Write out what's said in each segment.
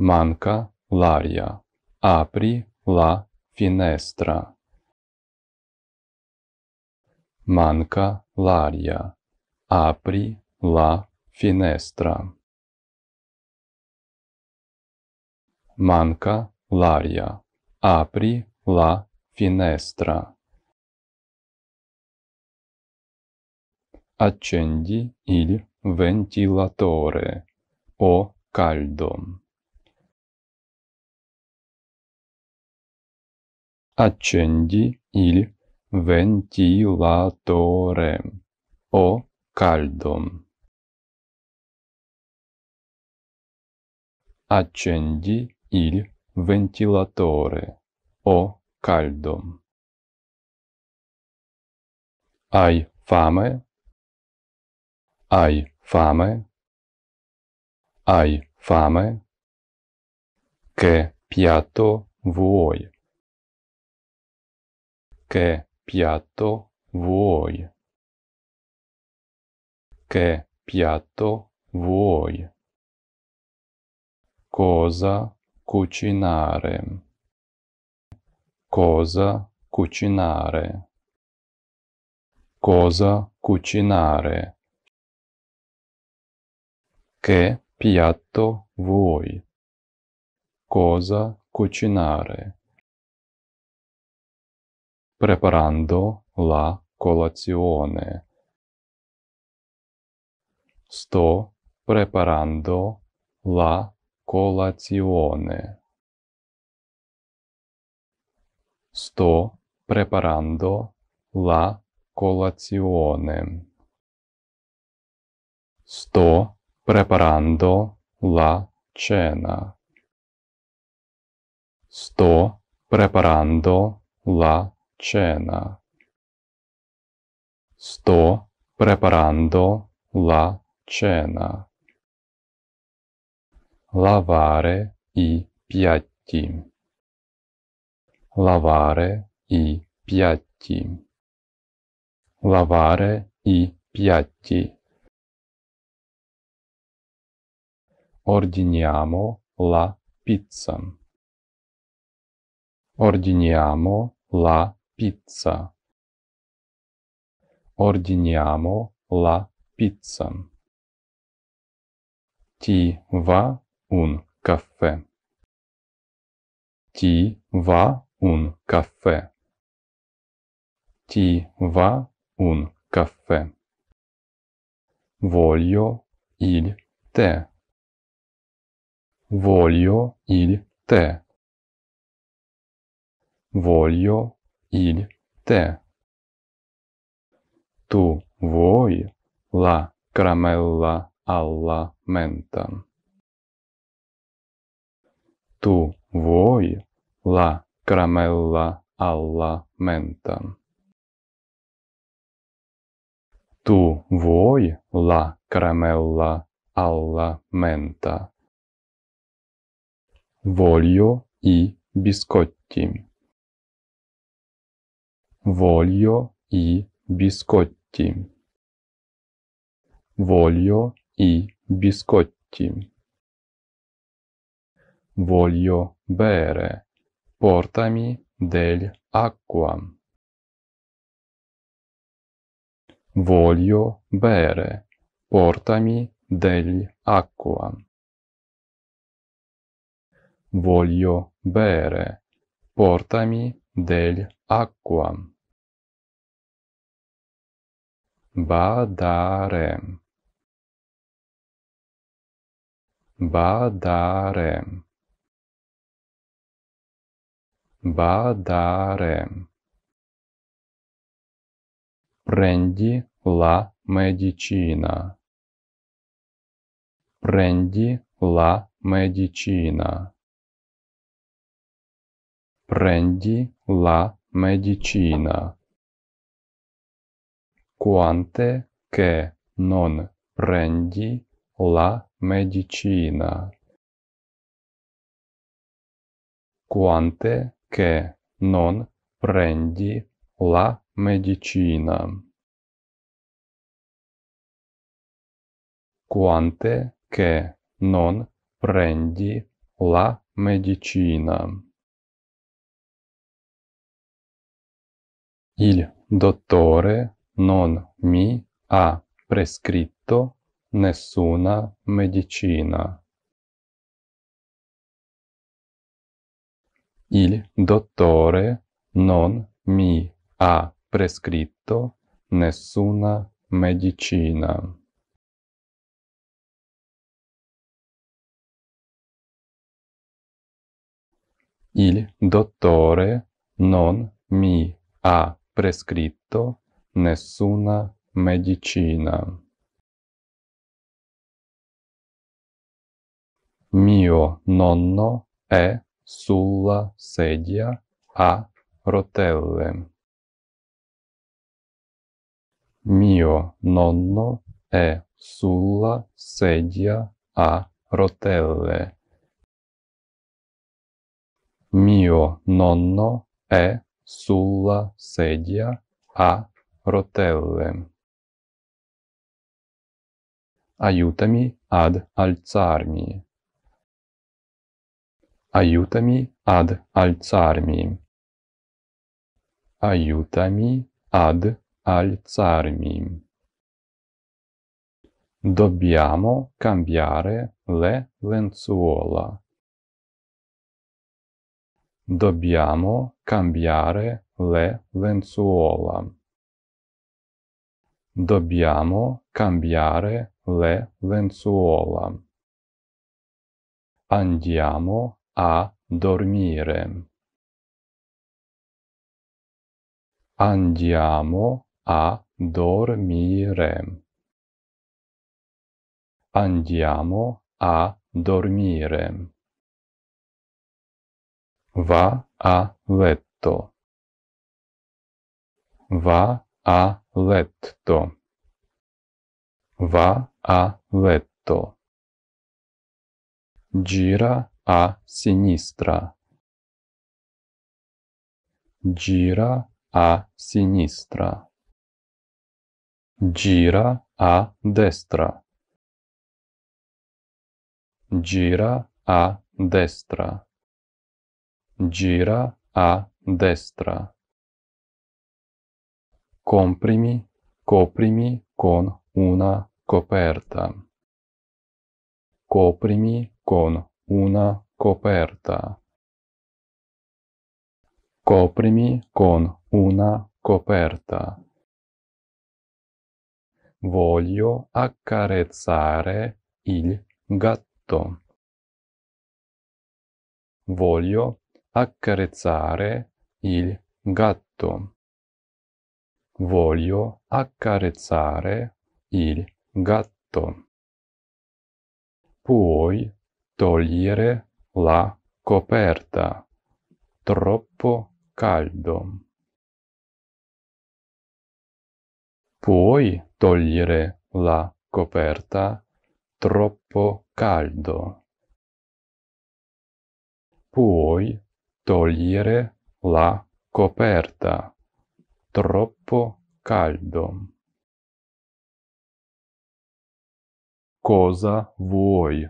manca l'aria. Apri la finestra. Manca l'aria. Apri la finestra. Manca l'aria. Apri la finestra. Accendi il ventilatore. O caldo. accendi il ventilatore o caldom. Accendi il ventilatore o caldom. Hai fame? Hai fame? Hai fame? Che piatto vuoi? Che piatto vuoi? Che piatto vuoi? Cosa cucinare? Cosa cucinare? Cosa cucinare? Che piatto vuoi? Cosa cucinare? preparando la colazione. Sto Preparando la colazione. Sto Preparando la colazione. Sto Preparando la cena. Sto Preparando la cena. Cena, Sto preparando la cena. Lavare i piatti. Lavare i piatti. Lavare i piatti. Ordiniamo la pizza. Ordiniamo la pizza. Ordiniamo la pizza. Ti va un caffè. Ti va un caffè. Ti va un caffè. Voglio il tè. Voglio il tè. Voglio il, te. Tu vuoi la caramella alla menta? Tu vuoi la caramella alla menta? Tu vuoi la caramella alla menta? Voglio i biscotti. Вольо і біскотті. Вольо і біскотті. Voglio bere. Portami del acqua. Voglio bere. Portami del acqua. Voglio bere. Portami del Aqua. Badare. Badare. Badare. Prendi la medicina. Prendi la medicina. Prendi la medicina. Quante che non prendi la medicina. Quante che non prendi la medicina. Quante che non prendi la medicina. Il dottore non mi ha prescritto nessuna medicina. Il dottore non mi ha prescritto nessuna medicina. Il dottore non mi ha prescritto nessuna medicina. Mio nonno è sulla sedia a rotelle. Mio nonno è sulla sedia a rotelle. Mio nonno è Сулла Седія А. Ротелле. Аютамі ад Альцармії. Аютамі ад Альцармії. Аютамі ад Альцармії. Dobbiamo cambiare le lenzuola. Dobbiamo cambiare le lenzuola. Dobbiamo cambiare le lenzuola. Andiamo a dormire. Andiamo a dormire. Andiamo a dormire. Ваалетто. Ваалетто. Ваалетто. Джіра а сіністра. Джіра а сіністра. Джіра а дестра. Джіра а дестра. gira a destra. Comprimi, coprimi con una coperta. Coprimi con una coperta. Coprimi con una coperta. Voglio accarezzare il gatto. Voglio accarezzare il gatto. Voglio accarezzare il gatto. Puoi togliere la coperta. Troppo caldo. Puoi togliere la coperta. Troppo caldo. Puoi Togliere la coperta. Troppo caldo. Cosa vuoi?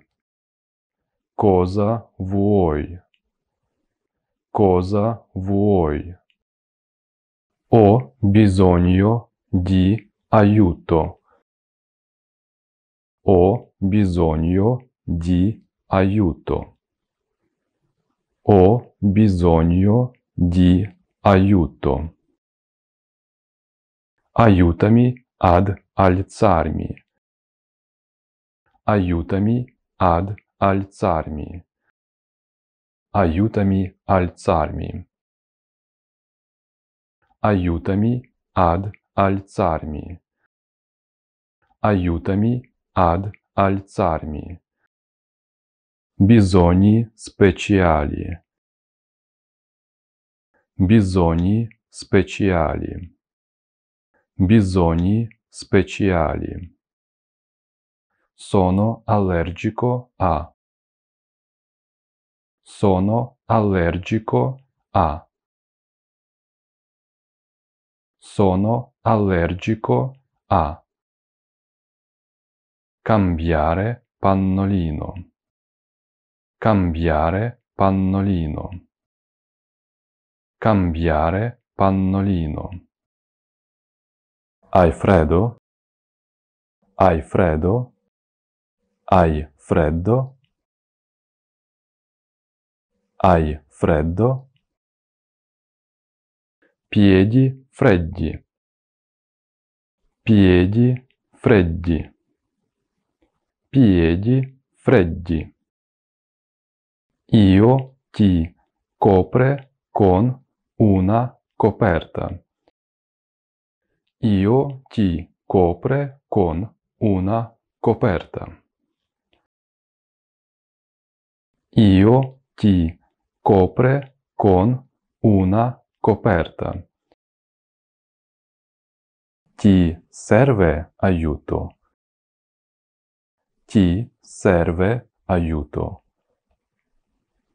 Cosa vuoi? Cosa vuoi? Ho bisogno di aiuto. Ho bisogno di aiuto. Ho bisogno di aiuto. Aiutami ad alzarmi. Aiutami ad alzarmi. Aiutami alzarmi. Aiutami ad alzarmi. Aiutami ad alzarmi. Bisogni speciali. Bisogni speciali. Bisogni speciali. Sono allergico a. Sono allergico a. Sono allergico a. Cambiare pannolino. Cambiare pannolino. Cambiare pannolino. Hai freddo? Hai freddo? Hai freddo? Hai freddo? Piedi freddi. Piedi freddi. Piedi freddi. Io ti copre con una coperta. Io ti copre con una coperta. Io ti copre con una coperta. Ti serve aiuto. Ti serve aiuto.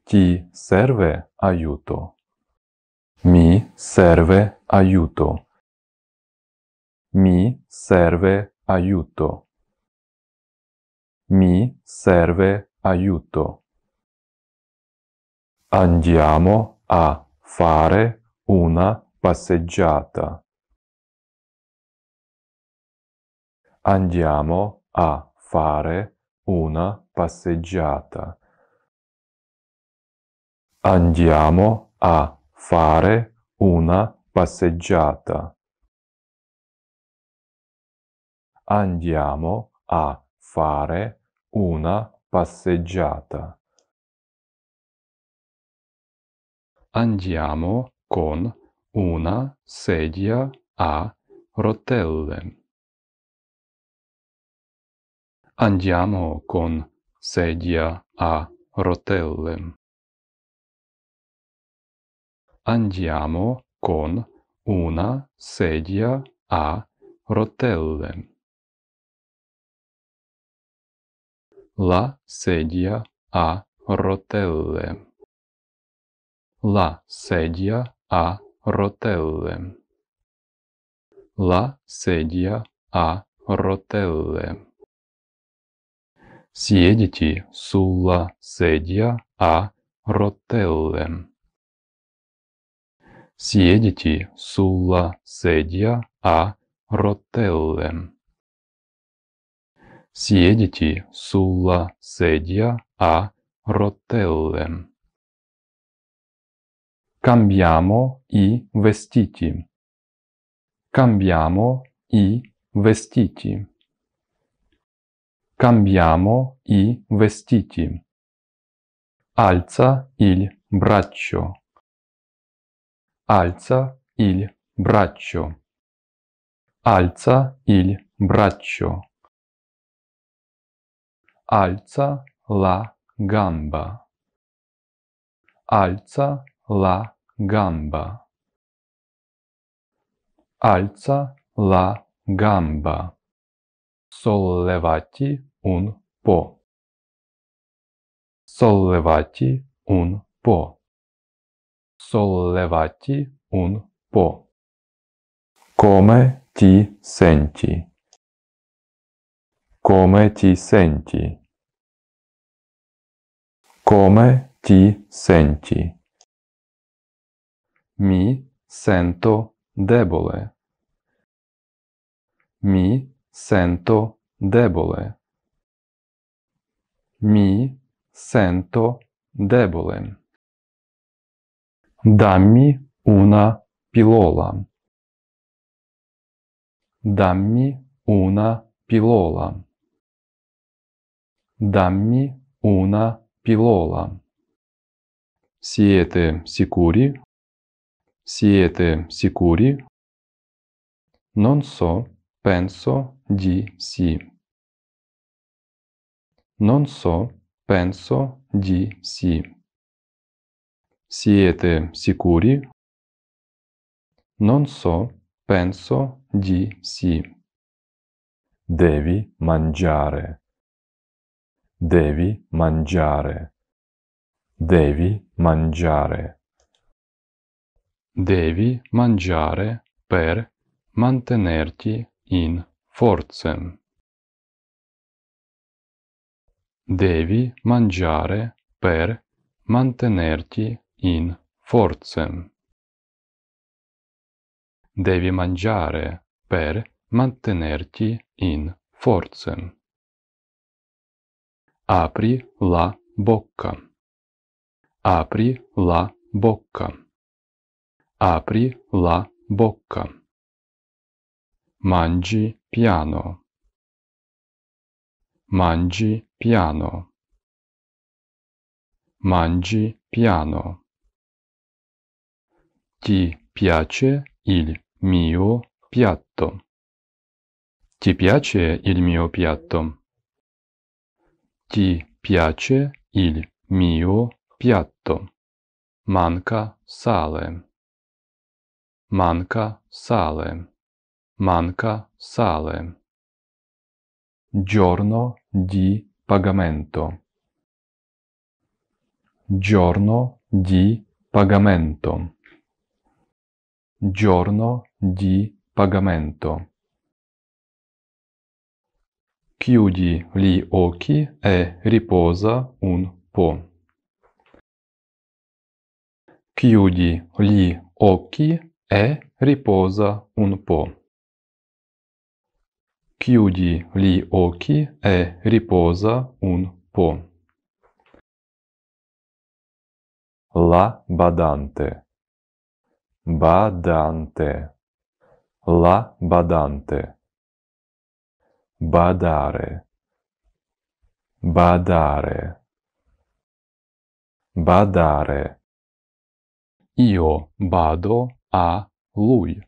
Ti serve aiuto. Mi serve aiuto. Mi serve aiuto. Mi serve aiuto. Andiamo a fare una passeggiata. Andiamo a fare una passeggiata. Andiamo a fare una passeggiata. Andiamo a fare una passeggiata. Andiamo con una sedia a rotelle. Andiamo con sedia a rotelle. Andiamo con una sedia a rotelle. La sedia a rotelle. La sedia a rotelle. La sedia a rotelle. Siediti sulla sedia a rotelle siediti sulla sedia a rotelle. Siediti sulla sedia a rotelle. Cambiamo i vestiti. Cambiamo i vestiti. Cambiamo i vestiti. Alza il braccio. альца или браччо. Альца или браччо. Альца ла гамба. Альца ла гамба. Альца ла гамба. Sollevati un po. Sollevati un по. sollevati un po'. Come ti senti? Come ti senti? Come ti senti? Mi sento debole. Mi sento debole. Mi sento debole. Дамми уна пилола. Дамми уна пилола. Дамми уна пилола. Сиете сикури. Сиете сикури. Non so, penso di sì. Non so, penso di sì. Siete sicuri? Non so, penso di sì. Devi mangiare. Devi mangiare. Devi mangiare. Devi mangiare per mantenerti in forze. Devi mangiare per mantenerti in forze. Devi mangiare per mantenerti in forze. Apri la bocca. Apri la bocca. Apri la bocca. Mangi piano. Mangi piano. Mangi piano. Ti piace il mio piatto? Ti piace il mio piatto? Ti piace il mio piatto? Manca sale. Manca sale. Manca sale. Giorno di pagamento. Giorno di pagamento giorno di pagamento. Chiudi gli occhi e riposa un po'. Chiudi gli occhi e riposa un po'. Chiudi gli occhi e riposa un po'. La badante Баданте. Ла баданте. Бадаре. Бадаре. Бадаре. Io Бадо, а lui.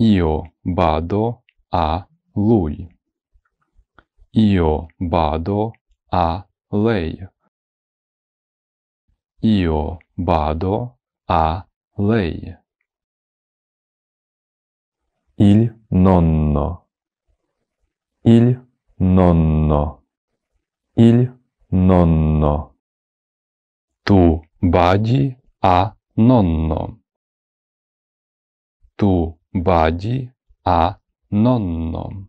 Io бадо а. lui. Io vado a lei io vado a lei. Il nonno. Il nonno. Il nonno. Tu vadi a nonno. Tu vadi a nonno.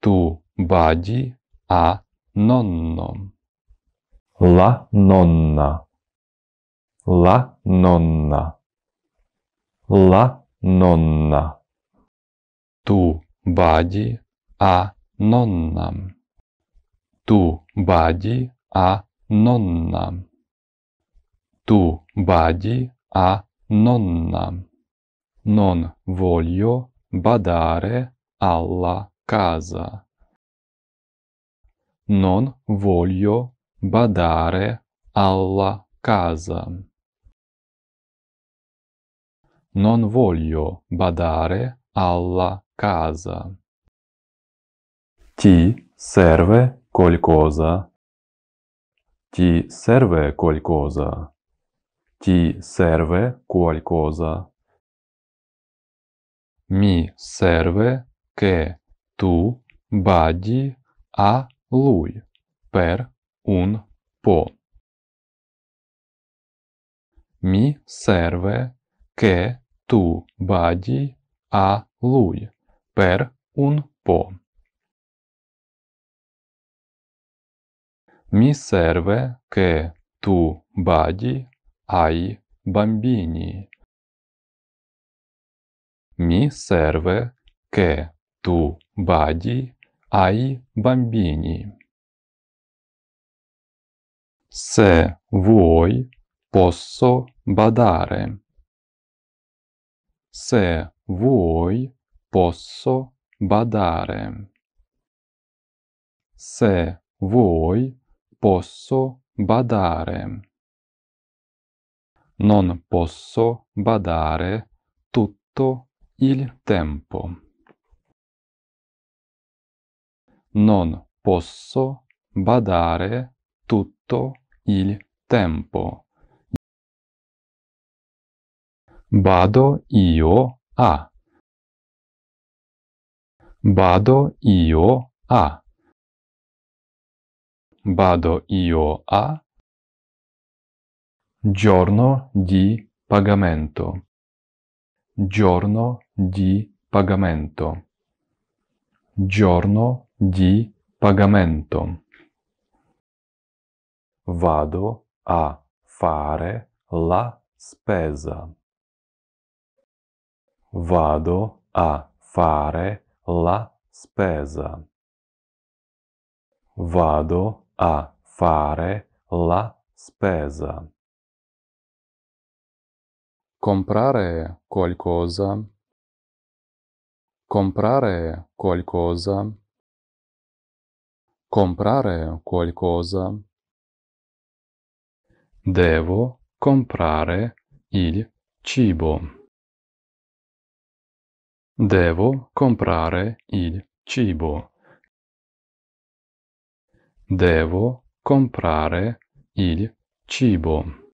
Tu vadi a nonno. la nonna, la nonna, la nonna. Tu badi a nonnam. Tu badi a nonnam. Tu badi a nonnam. Non voglio badare alla casa. Non voglio badare alla casa. Non voglio badare alla casa. Ti serve qualcosa? Ti serve qualcosa? Ti serve qualcosa? Mi serve che tu badi a lui per un po. Mi serve che tu badi a lui per un po. Mi serve che tu badi ai bambini. Mi serve che tu badi ai bambini. Se vuoi, posso badare. Se vuoi, posso badare. Se vuoi, posso badare. Non posso badare tutto il tempo. Non posso badare tutto il tempo il tempo. Vado io a. Vado io a. Vado io a. Giorno di pagamento. Giorno di pagamento. Giorno di pagamento vado a fare la spesa. Vado a fare la spesa. Vado a fare la spesa. Comprare qualcosa. Comprare qualcosa. Comprare qualcosa. Devo comprare il cibo. Devo comprare il cibo. Devo comprare il cibo.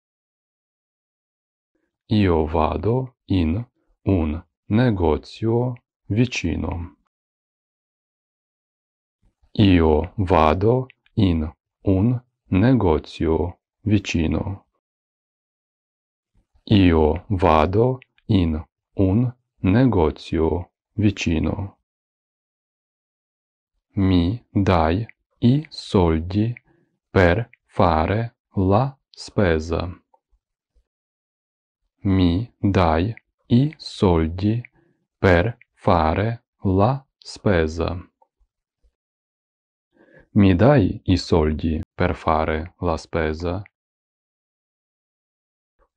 Io vado in un negozio vicino. Io vado in un negozio vicino. Io vado in un negozio vicino. Mi dai i soldi per fare la spesa. Mi dai i soldi per fare la spesa. Mi dai i soldi per fare la spesa?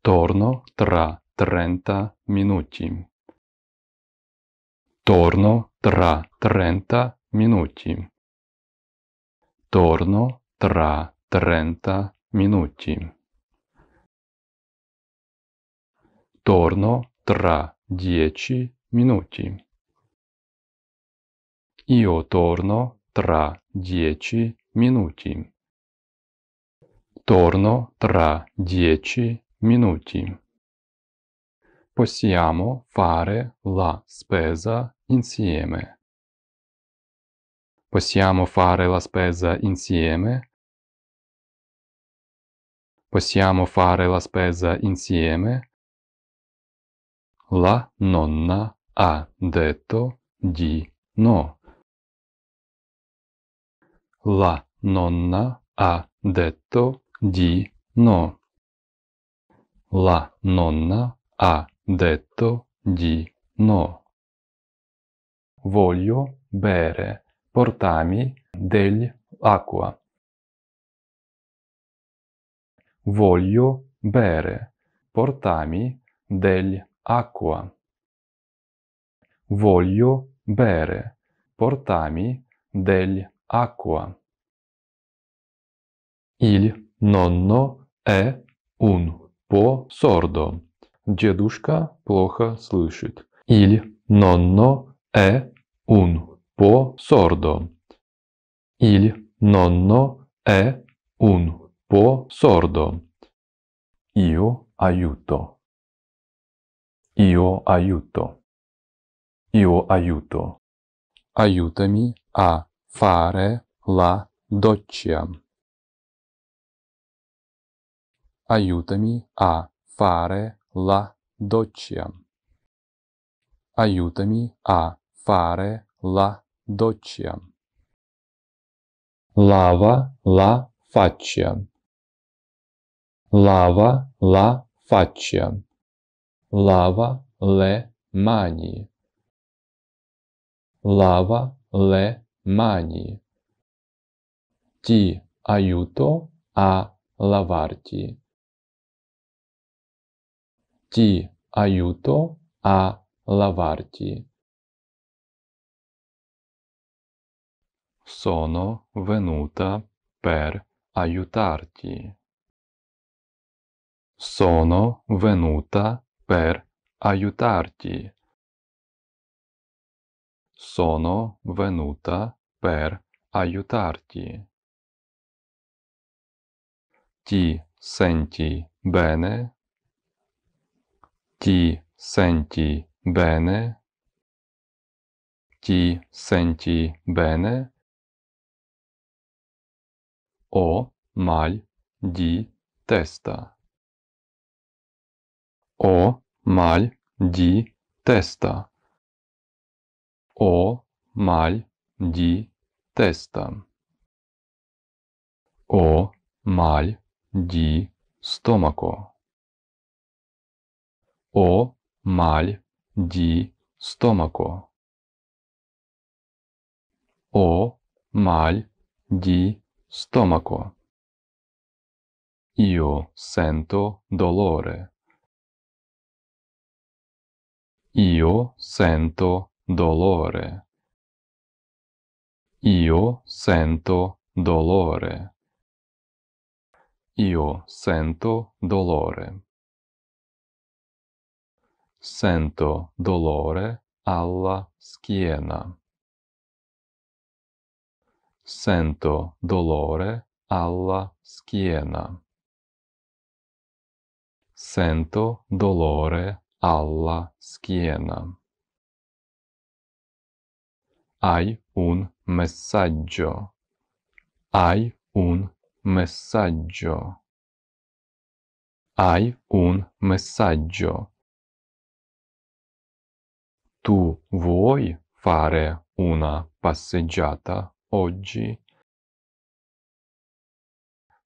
Torno tra 30 minuti. Torno tra 30 minuti. Torno tra 30 minuti. Torno tra 10 minuti. Io torno tra dieci minuti. Torno tra dieci minuti. Possiamo fare la spesa insieme. Possiamo fare la spesa insieme. Possiamo fare la spesa insieme. La nonna ha detto di no. La nonna ha detto di no. La nonna ha detto di no. Voglio bere. Portami dell'acqua. Voglio bere. Portami dell'acqua. Voglio bere. Portami dell'acqua. acqua. Il nonno è un po' sordo. Дедушка плохо слышит. Il nonno è un po' sordo. Il nonno è un po' sordo. Io aiuto. Io aiuto. Io aiuto. Aiutami a fare la doccia. Aiutami a fare la doccia. Aiutami a fare la doccia. Lava la faccia. Lava la faccia. Lava le mani. Lava le mani. Ti aiuto a lavarti. Ti aiuto a lavarti. Sono venuta per aiutarti. Sono venuta per aiutarti. sono venuta per aiutarti. Ti senti bene? Ti senti bene? Ti senti bene? Ho mal di testa. Ho mal di testa o mal di testa. O mal di stomaco. O mal di stomaco. O mal di stomaco. Io sento dolore. Io sento dolore. Io sento dolore. Io sento dolore. Sento dolore alla schiena. Sento dolore alla schiena. Sento dolore alla schiena. Hai un messaggio. Hai un messaggio. Hai un messaggio. Tu vuoi fare una passeggiata oggi?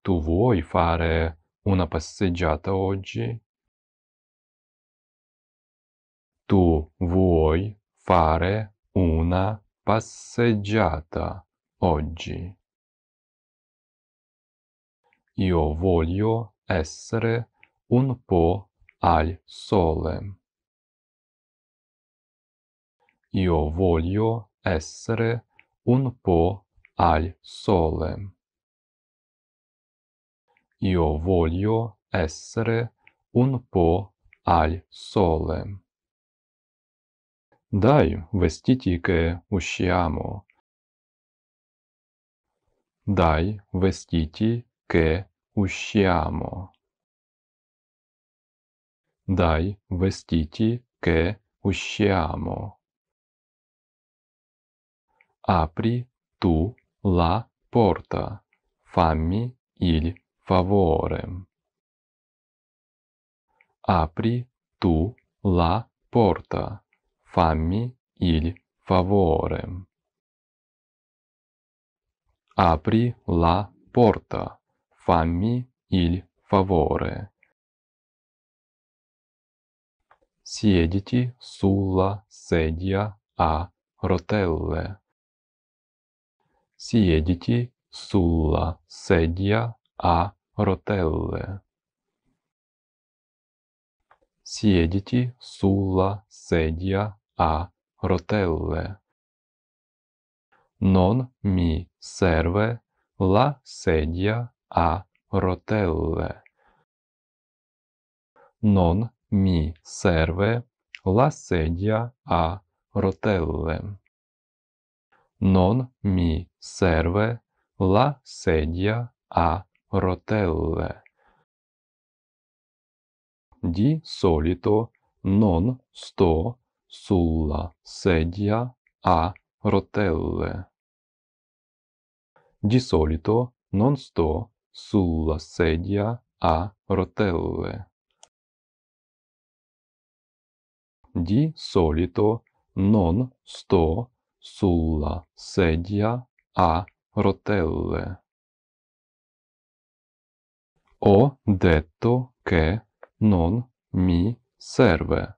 Tu vuoi fare una passeggiata oggi? Tu vuoi fare una passeggiata oggi. Io voglio essere un po' al sole. Io voglio essere un po' al sole. Io voglio essere un po' al sole. Dai vestiti che usciamo. Dai vestiti che usciamo. Dai vestiti che usciamo. Apri tu la porta. Fammi il favore. Apri tu la porta. fammi il favore. Apri la porta, fammi il favore. Siediti sulla sedia a rotelle. Siediti sulla sedia a rotelle. Siediti sulla sedia a rotelle. Non mi serve la sedia a rotelle. Non mi serve la sedia a rotelle. Non mi serve la sedia a rotelle. Di solito non sto Сулла Седдія а Ротелле. Di solito non sto sulla sedia a rotelle. Di solito non sto sulla sedia a rotelle. Ho detto che non mi serve.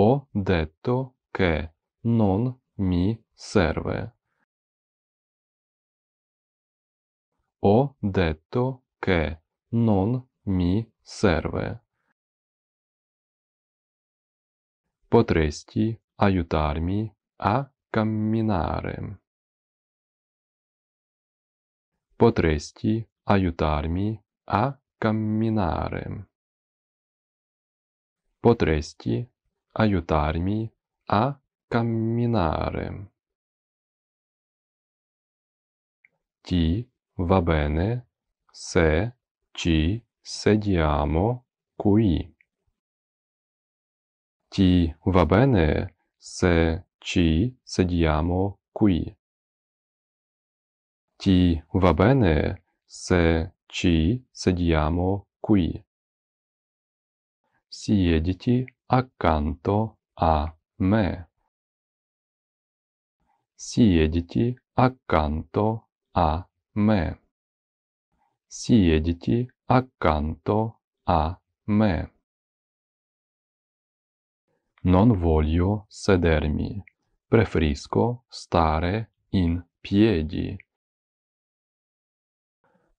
o detto che non mi serve. Ho detto che non mi serve. Potresti aiutarmi a camminare. Potresti aiutarmi a camminare. Potresti aiutarmi a camminare. Ti va bene se ci sediamo qui. Ti va bene se ci sediamo qui. Ti va bene se ci sediamo qui. Siediti accanto a me. Siediti accanto a me. Siediti accanto a me. Non voglio sedermi, preferisco stare in piedi.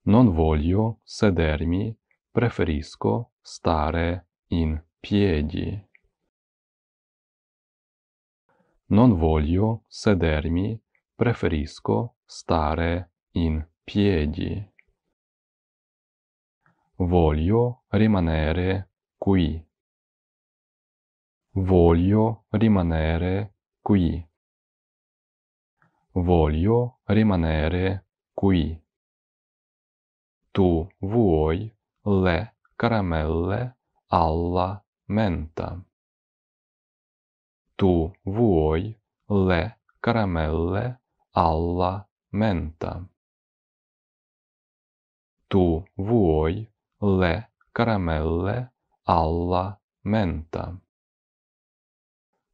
Non voglio sedermi, preferisco stare in piedi piedi. Non voglio sedermi, preferisco stare in piedi. Voglio rimanere qui. Voglio rimanere qui. Voglio rimanere qui. Tu vuoi le caramelle alla menta. Tu vuoi le caramelle alla menta. Tu vuoi le caramelle alla menta.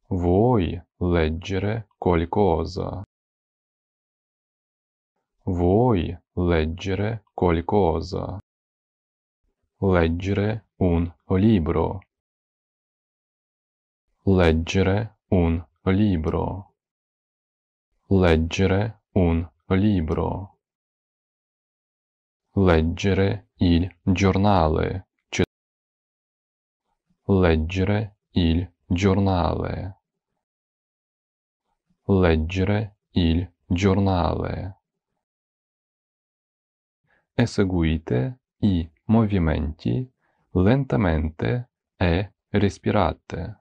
Vuoi leggere qualcosa? Vuoi leggere qualcosa? Leggere un libro. Leggere un libro. Leggere un libro. Leggere il giornale. C cioè, Leggere il giornale. Leggere il giornale. Eseguite i movimenti lentamente e respirate.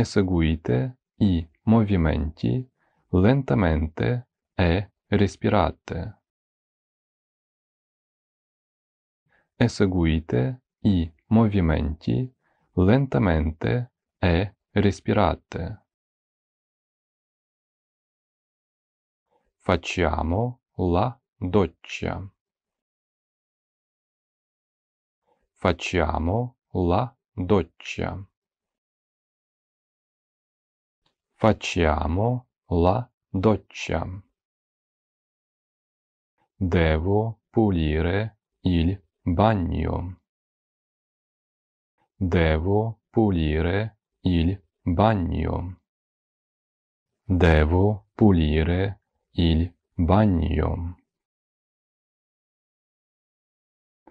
Eseguite i movimenti lentamente e respirate. Eseguite i movimenti lentamente e respirate. Facciamo la doccia. Facciamo la doccia. Facciamo la doccia. Devo pulire il bagno. Devo pulire il bagno. Devo pulire il bagno.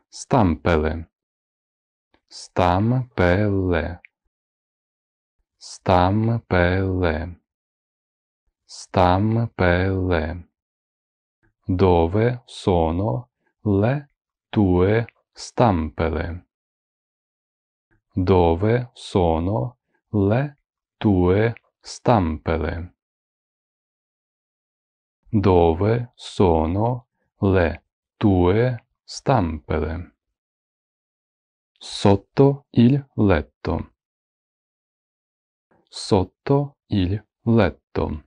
Stampele. Stampele. Стампеле, стампеле, dove sono le tue stampele? Dove sono le tue stampele? Dove sono le tue stampele? Sotto il letto. Sotto il letto.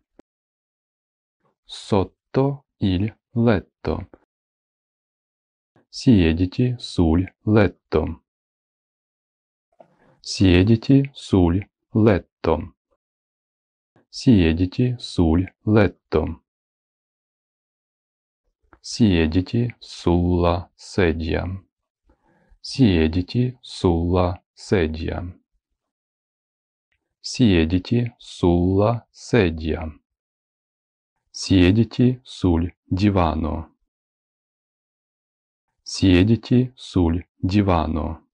Sotto il letto. Siediti sul letto. Siediti sul letto. Siediti sul letto. Siediti sulla sedia. Siediti sulla sedia. siediti sulla sedia. Siediti sul divano. Siediti sul divano.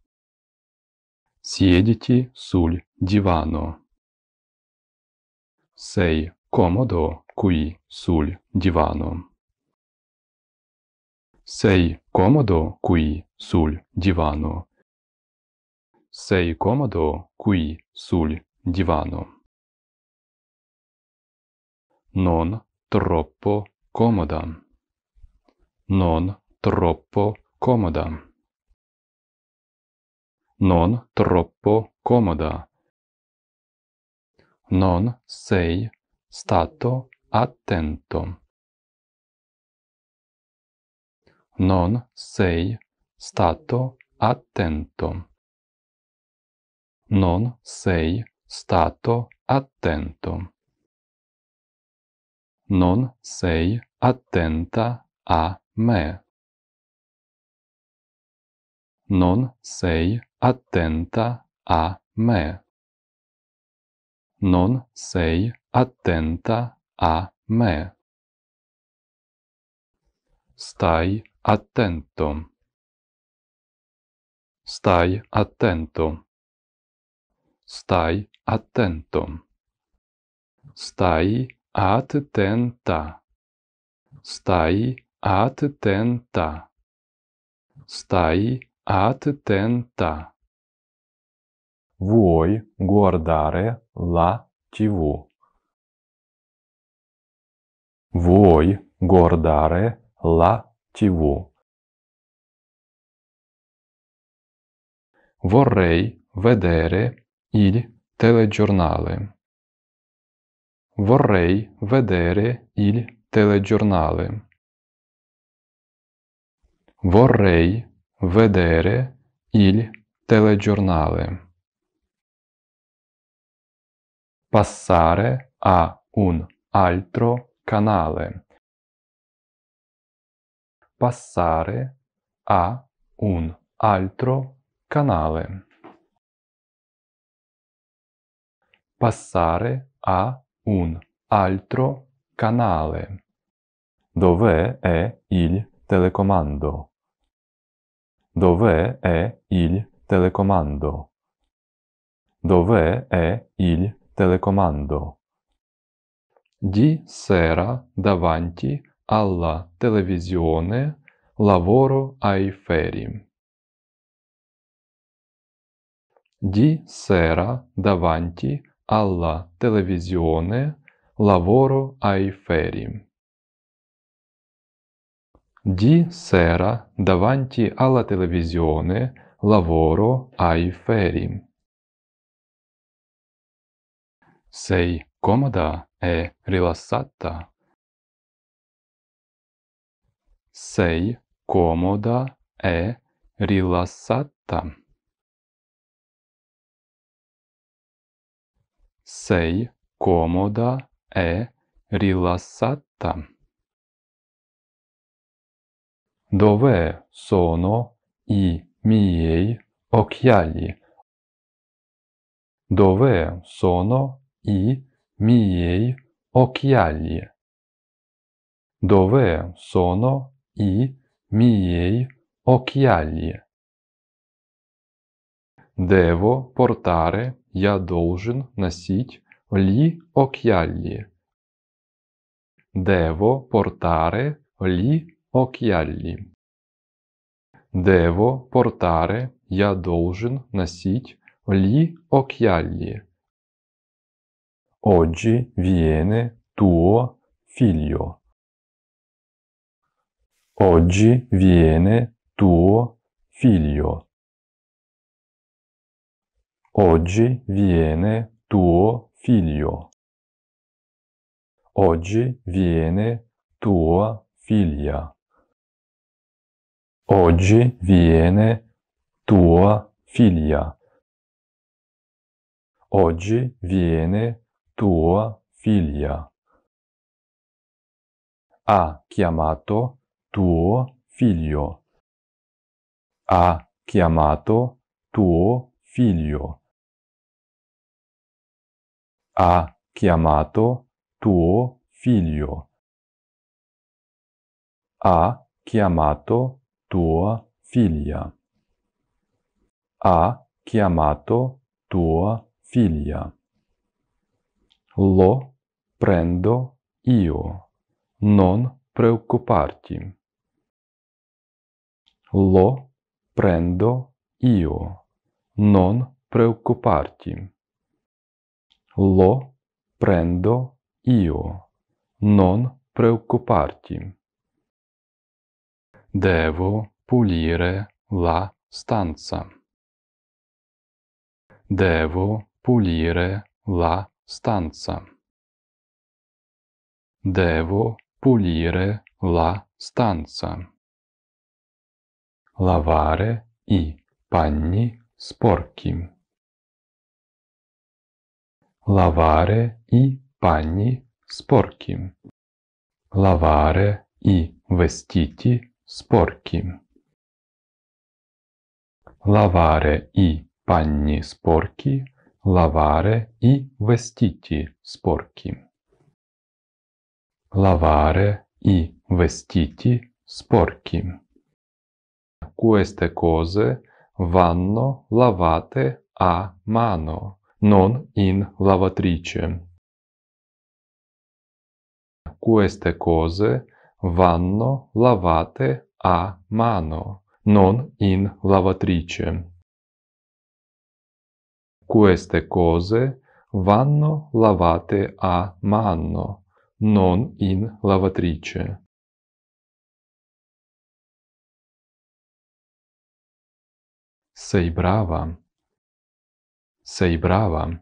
Siediti sul divano. Sei comodo qui sul divano. Sei comodo qui sul divano. Sei comodo qui sul divano. Non troppo comoda. Non troppo comoda. Non troppo comoda. Non sei stato attento. Non sei stato attento. Non sei Stato attento. Non sei attenta a me. Non sei attenta a me. Non sei attenta a me. Stai attento. Stai attento. Stai atenton. Stai attenta. Stai attenta. Stai attenta. Vuoi guardare la TV? Vuoi guardare la TV? Vorrei vedere il telegiornale. Vorrei vedere il telegiornale. Vorrei vedere il telegiornale. Passare a un altro canale. Passare a un altro canale. passare a un altro canale. Dove è il telecomando? Dove è il telecomando? Dove è il telecomando? Di sera davanti alla televisione lavoro ai ferri. Di sera davanti alla televisione lavoro ai feri. Di sera davanti alla televisione lavoro ai feri. Sei comoda e rilassata? Sei comoda e rilassata? sei comoda e rilassata. Dove sono i miei occhiali? Dove sono i miei occhiali? Dove sono i miei occhiali? Devo portare я должен носить ли ок'яллі. Дево портаре лі ок'яллі. Дево портаре я должен носить лі ок'яллі. Oggi viene tuo figlio. Oggi viene tuo figlio. Oggi viene tuo figlio. Oggi viene tua figlia. Oggi viene tua figlia. Oggi viene tua figlia. Ha chiamato tuo figlio. Ha chiamato tuo figlio. A chiamato tuo figlio A chiamato tua figlia A chiamato tua figlia Lo prendo io non preoccuparti Lo prendo io non preoccuparti lo prendo io, non preoccuparti. Devo pulire la stanza. Devo pulire la stanza. Devo pulire la stanza. Lavare i panni sporchi лаваре і панні споркі. Лаваре і вестіті споркі. Лаваре і панні споркі. Лаваре і вестіті споркі. Лаваре і вестіті споркі. Queste cose vanno lavate a mano. non in lavatrice. Queste cose vanno lavate a mano, non in lavatrice. Queste cose vanno lavate a mano, non in lavatrice. Sei brava. Sei brava.